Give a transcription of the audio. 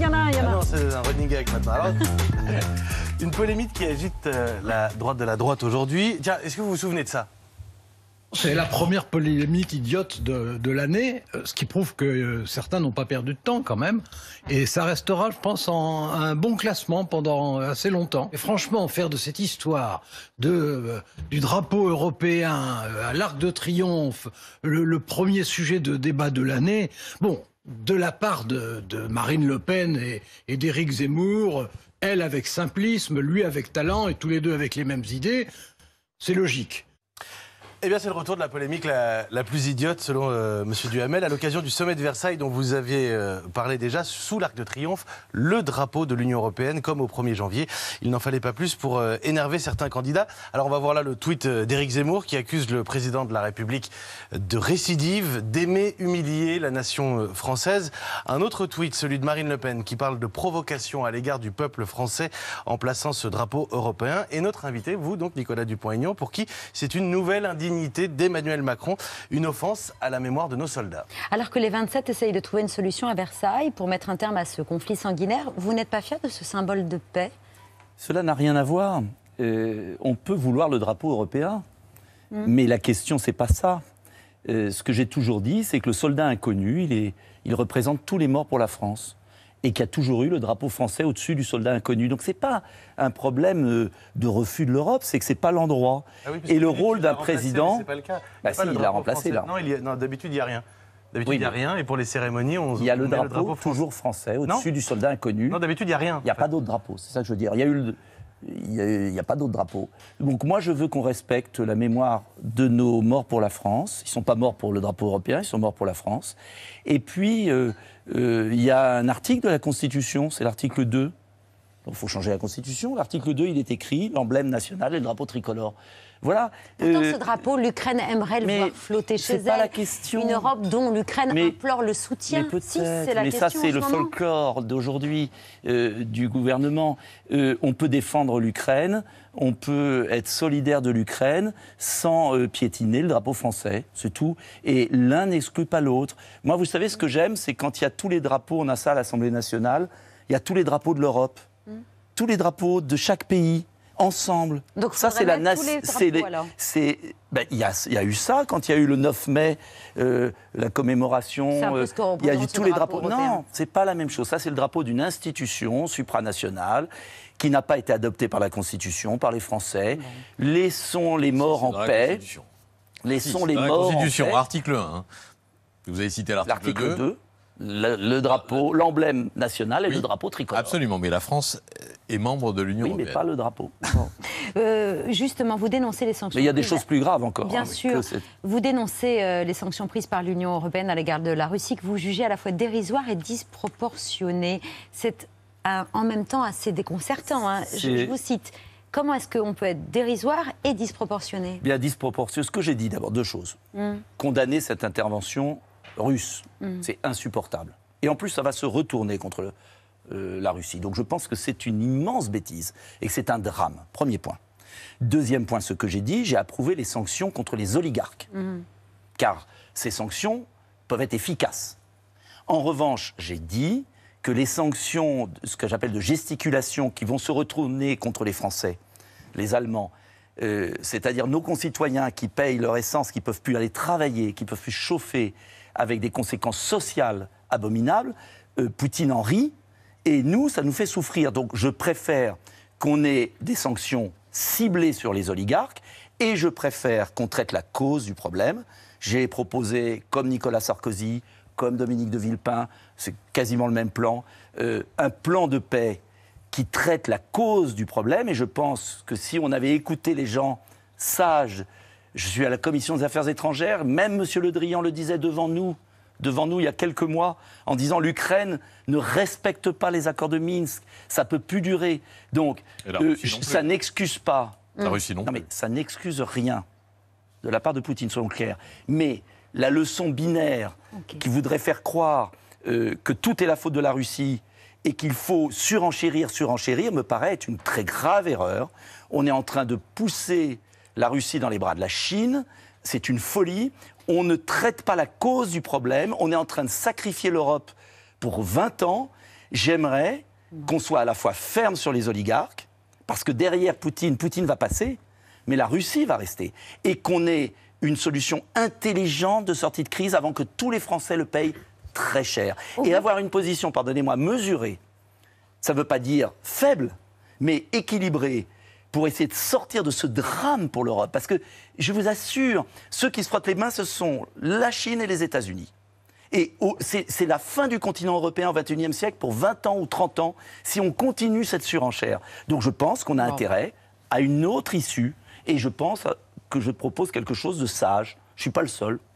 y en a, il y en ah c'est un running gag maintenant. Alors, une polémique qui agite euh, la droite de la droite aujourd'hui. Tiens, est-ce que vous vous souvenez de ça c'est la première polémique idiote de, l'année, euh, ce qui prouve que euh, certains n'ont pas perdu de temps quand même. Et ça restera, je pense, en un bon classement pendant assez longtemps. Et franchement, faire de cette histoire de, du drapeau européen à l'Arc de Triomphe le, premier sujet de débat de l'année, bon, de la part de, Marine Le Pen et, et d'Éric Zemmour, elle avec simplisme, lui avec talent et tous les deux avec les mêmes idées, c'est logique. Eh bien, c'est le retour de la polémique la, plus idiote, selon euh, Monsieur M. Duhamel, à l'occasion du sommet de Versailles dont vous aviez euh, parlé déjà, sous l'Arc de Triomphe, le drapeau de l'Union européenne, comme au 1er janvier. Il n'en fallait pas plus pour euh, énerver certains candidats. Alors, on va voir là le tweet d'Éric Zemmour qui accuse le président de la République de récidive, d'aimer humilier la nation française. Un autre tweet, celui de Marine Le Pen, qui parle de provocation à l'égard du peuple français en plaçant ce drapeau européen. Et notre invité, vous, donc, Nicolas Dupont-Aignan, pour qui c'est une nouvelle indignation d'Emmanuel Macron, une offense à la mémoire de nos soldats. Alors que les 27 essayent de trouver une solution à Versailles pour mettre un terme à ce conflit sanguinaire, vous n'êtes pas fier de ce symbole de paix Cela n'a rien à voir. Euh, on peut vouloir le drapeau européen, hmm. mais la question, c'est pas ça. Euh, ce que j'ai toujours dit, c'est que le soldat inconnu, il, est, il représente tous les morts pour la France et qui a toujours eu le drapeau français au-dessus du soldat inconnu. Donc c'est pas un problème euh, de refus de l'Europe, c'est que ce n'est pas l'endroit. Ah et le rôle d'un président, c'est pas le cas. Bah il il l'a remplacé là. Non, d'habitude il n'y a rien. D'habitude, il a rien, et pour les cérémonies, on. Il y a le, drapeau, toujours français, au-dessus du soldat inconnu. Non, d'habitude, il n'y a rien. Il n'y a pas d'autre drapeau, c'est ça que je veux dire. Il y a eu le, il n'y a, pas d'autres drapeaux. Donc moi, je veux qu'on respecte la mémoire de nos morts pour la France. Ils ne sont pas morts pour le drapeau européen, ils sont morts pour la France. Et puis, euh, euh, il y a un article de la Constitution, c'est l'article 2, il faut changer la Constitution. L'article 2, il est écrit, l'emblème national et le drapeau tricolore. Voilà. Pourtant, euh, ce drapeau, l'Ukraine aimerait le voir flotter chez elle. pas La question. Une Europe dont l'Ukraine implore le soutien. Mais, si, la mais ça, c'est le folklore d'aujourd'hui euh, du gouvernement. Euh, on peut défendre l'Ukraine, on peut être solidaire de l'Ukraine sans piétiner le drapeau français, c'est tout. Et l'un n'exclut pas l'autre. Moi, vous savez, ce que j'aime, c'est quand il y a tous les drapeaux, on a ça à l'Assemblée nationale, il y a tous les drapeaux de l'Europe tous les drapeaux de chaque pays ensemble. Donc ça, c'est la nation. C'est ben, il, y, a, eu ça quand il y a eu le 9 mai, euh, la commémoration. Euh, il y a eu tous les drapeaux. Non, c'est pas la même chose. Ça, c'est le drapeau d'une institution supranationale qui n'a pas été adoptée par la Constitution, par les Français. Laissons les morts en paix. Laissons les morts. Constitution, article 1. Hein. Vous avez cité l'article 2. 2. Le, drapeau, l'emblème national et le drapeau tricolore. Absolument, mais la France et membre de l'Union oui, européenne. mais pas le drapeau. Euh, justement, vous dénoncez les sanctions. Mais il y a des choses plus graves encore. Bien hein, sûr. Vous dénoncez euh, les sanctions prises par l'Union européenne à l'égard de la Russie que vous jugez à la fois dérisoires et disproportionnées. C'est en même temps assez déconcertant. Hein. Je, vous cite. Comment est-ce qu'on peut être dérisoire et disproportionné Bien, disproportionné. Ce que j'ai dit d'abord, deux choses. Hmm. Condamner cette intervention russe, hmm. c'est insupportable. Et en plus, ça va se retourner contre le, euh, la Russie. Donc je pense que c'est une immense bêtise et que c'est un drame. Premier point. Deuxième point, ce que j'ai dit, j'ai approuvé les sanctions contre les oligarques. Mhm. Car ces sanctions peuvent être efficaces. En revanche, j'ai dit que les sanctions, ce que j'appelle de gesticulation, qui vont se retourner contre les Français, les Allemands, euh, c'est-à-dire nos concitoyens qui payent leur essence, qui ne peuvent plus aller travailler, qui ne peuvent plus chauffer, avec des conséquences sociales abominables, euh, Poutine en rit, et nous, ça nous fait souffrir. Donc je préfère qu'on ait des sanctions ciblées sur les oligarques et je préfère qu'on traite la cause du problème. J'ai proposé, comme Nicolas Sarkozy, comme Dominique de Villepin, c'est quasiment le même plan, euh, un plan de paix qui traite la cause du problème. Et je pense que si on avait écouté les gens sages, je suis à la commission des affaires étrangères, même M. Le Drian le disait devant nous, devant nous il y a quelques mois en disant l'Ukraine ne respecte pas les accords de Minsk, ça peut plus durer. Donc euh, ça n'excuse pas. La Russie non. non mais ça n'excuse rien de la part de Poutine, soyons clairs. Mais la leçon binaire qui voudrait faire croire euh, que tout est la faute de la Russie et qu'il faut surenchérir, surenchérir, me paraît être une très grave erreur. On est en train de pousser la Russie dans les bras de la Chine. C'est une folie on ne traite pas la cause du problème, on est en train de sacrifier l'Europe pour 20 ans. J'aimerais qu'on soit à la fois ferme sur les oligarques, parce que derrière Poutine, Poutine va passer, mais la Russie va rester, et qu'on ait une solution intelligente de sortie de crise avant que tous les Français le payent très cher. Et avoir une position, pardonnez-moi, mesurée, ça ne veut pas dire faible, mais équilibrée pour essayer de sortir de ce drame pour l'Europe. Parce que, je vous assure, ceux qui se frottent les mains, ce sont la Chine et les États-Unis. Et c'est la fin du continent européen au XXIe siècle pour 20 ans ou 30 ans si on continue cette surenchère. Donc je pense qu'on a intérêt à une autre issue et je pense que je propose quelque chose de sage. Je ne suis pas le seul,